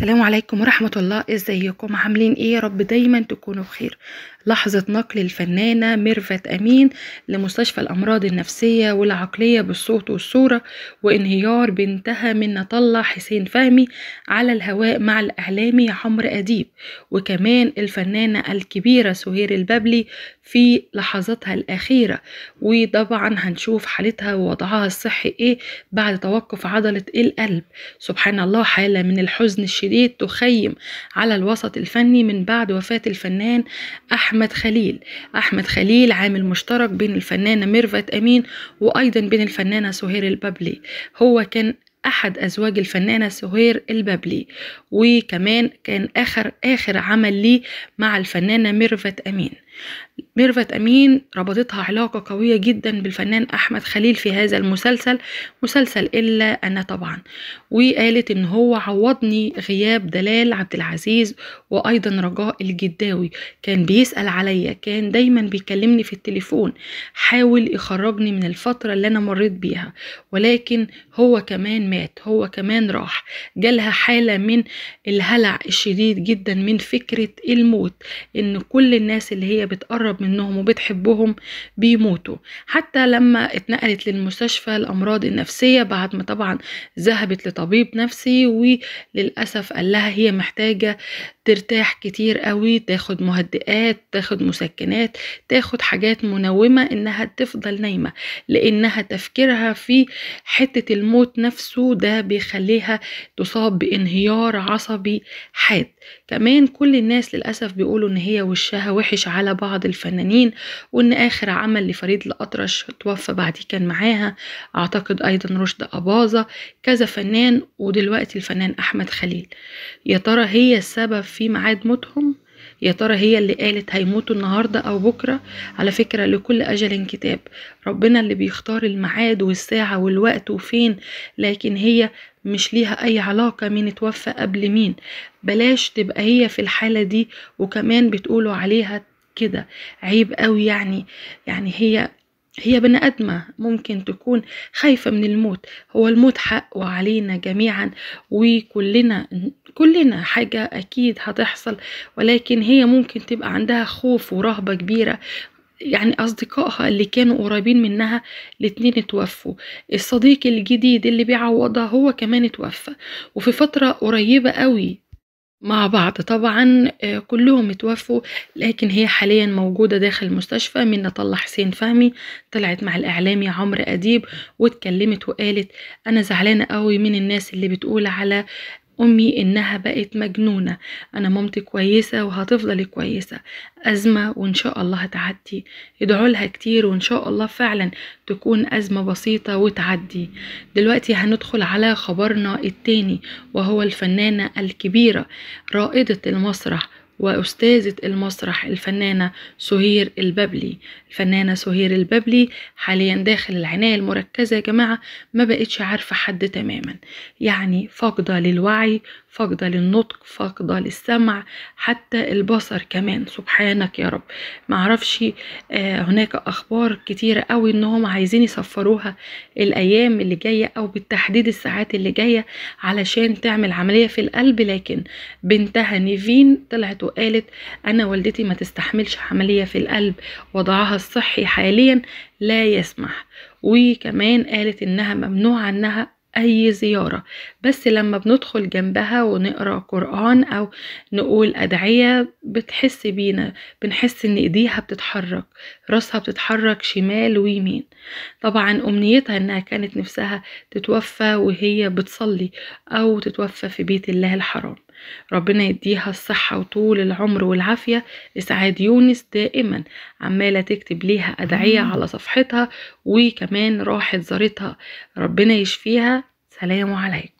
السلام عليكم ورحمة الله ازيكم عاملين ايه رب دايما تكونوا بخير لحظة نقل الفنانة ميرفت أمين لمستشفى الأمراض النفسية والعقلية بالصوت والصورة وانهيار بنتها من طلة حسين فهمي على الهواء مع الإعلامي عمر أديب وكمان الفنانة الكبيرة سهير الببلي في لحظاتها الأخيرة وطبعا هنشوف حالتها ووضعها الصحي إيه بعد توقف عضلة القلب سبحان الله حالة من الحزن الشديد تخيم على الوسط الفني من بعد وفاة الفنان أحمد أحمد خليل أحمد خليل عامل مشترك بين الفنانة ميرفت أمين وأيضا بين الفنانة سهير البابلي هو كان أحد أزواج الفنانة سهير البابلي وكمان كان آخر آخر عمل ليه مع الفنانة ميرفت أمين ميرفت أمين ربطتها علاقة قوية جدا بالفنان أحمد خليل في هذا المسلسل مسلسل إلا أنا طبعا وقالت إن هو عوضني غياب دلال عبد العزيز وأيضا رجاء الجداوي كان بيسأل عليا كان دايما بيكلمني في التليفون حاول يخرجني من الفترة اللي أنا مريت بيها ولكن هو كمان مات هو كمان راح جالها حالة من الهلع الشديد جدا من فكرة الموت إن كل الناس اللي هي بتقرب منهم وبتحبهم بيموتوا حتى لما اتنقلت للمستشفى الأمراض النفسية بعد ما طبعا ذهبت لطبيب نفسي وللأسف قال لها هي محتاجة ترتاح كتير قوي تاخد مهدئات تاخد مسكنات تاخد حاجات منومة انها تفضل نايمة لانها تفكيرها في حتة الموت نفسه ده بيخليها تصاب بانهيار عصبي حاد كمان كل الناس للأسف بيقولوا ان هي وشها وحش على بعض الفنانين وان اخر عمل لفريد الأطرش توفى بعديه كان معاها اعتقد ايضا رشد أباظة كذا فنان ودلوقتي الفنان احمد خليل يا ترى هي السبب في ميعاد موتهم يا ترى هي اللي قالت هيموتوا النهاردة أو بكرة على فكرة لكل أجل كتاب ربنا اللي بيختار الميعاد والساعة والوقت وفين لكن هي مش ليها أي علاقة مين اتوفى قبل مين بلاش تبقى هي في الحالة دي وكمان بتقولوا عليها كده عيب قوي يعني يعني هي هي بني ادمه ممكن تكون خايفه من الموت هو الموت حق وعلينا جميعا وكلنا كلنا حاجة أكيد هتحصل ولكن هي ممكن تبقى عندها خوف ورهبة كبيرة يعني أصدقائها اللي كانوا قريبين منها الاتنين اتوفوا الصديق الجديد اللي بيعوضها هو كمان اتوفى وفي فترة قريبة قوي مع بعض طبعا آه، كلهم اتوفوا لكن هي حاليا موجودة داخل المستشفى منة طلع حسين فهمي طلعت مع الإعلامي عمرو أديب واتكلمت وقالت أنا زعلانة قوي من الناس اللي بتقول على أمي إنها بقت مجنونة أنا مامتي كويسة وهتفضل كويسة أزمة وإن شاء الله هتعدي ادعوا لها كتير وإن شاء الله فعلا تكون أزمة بسيطة وتعدي دلوقتي هندخل على خبرنا التاني وهو الفنانة الكبيرة رائدة المسرح وأستاذة المسرح الفنانة سهير الببلي الفنانة سهير الببلي حاليا داخل العناية المركزة يا جماعة ما بقتش عارفة حد تماما يعني فاقدة للوعي فاقدة للنطق فاقدة للسمع حتى البصر كمان سبحانك يا رب معرفش آه هناك أخبار كتيرة قوي إنهم عايزين يسفروها الأيام اللي جاية أو بالتحديد الساعات اللي جاية علشان تعمل عملية في القلب لكن بنتها نيفين طلعت وقالت أنا والدتي ما تستحملش عملية في القلب وضعها الصحي حاليا لا يسمح وكمان قالت إنها ممنوع عنها أي زيارة بس لما بندخل جنبها ونقرأ قرآن أو نقول أدعية بتحس بينا بنحس إن إيديها بتتحرك راسها بتتحرك شمال ويمين طبعا أمنيتها إنها كانت نفسها تتوفى وهي بتصلي أو تتوفى في بيت الله الحرام ربنا يديها الصحة وطول العمر والعافية اسعاد يونس دائما عمالة تكتب ليها أدعية على صفحتها وكمان راحت زارتها ربنا يشفيها سلام عليكم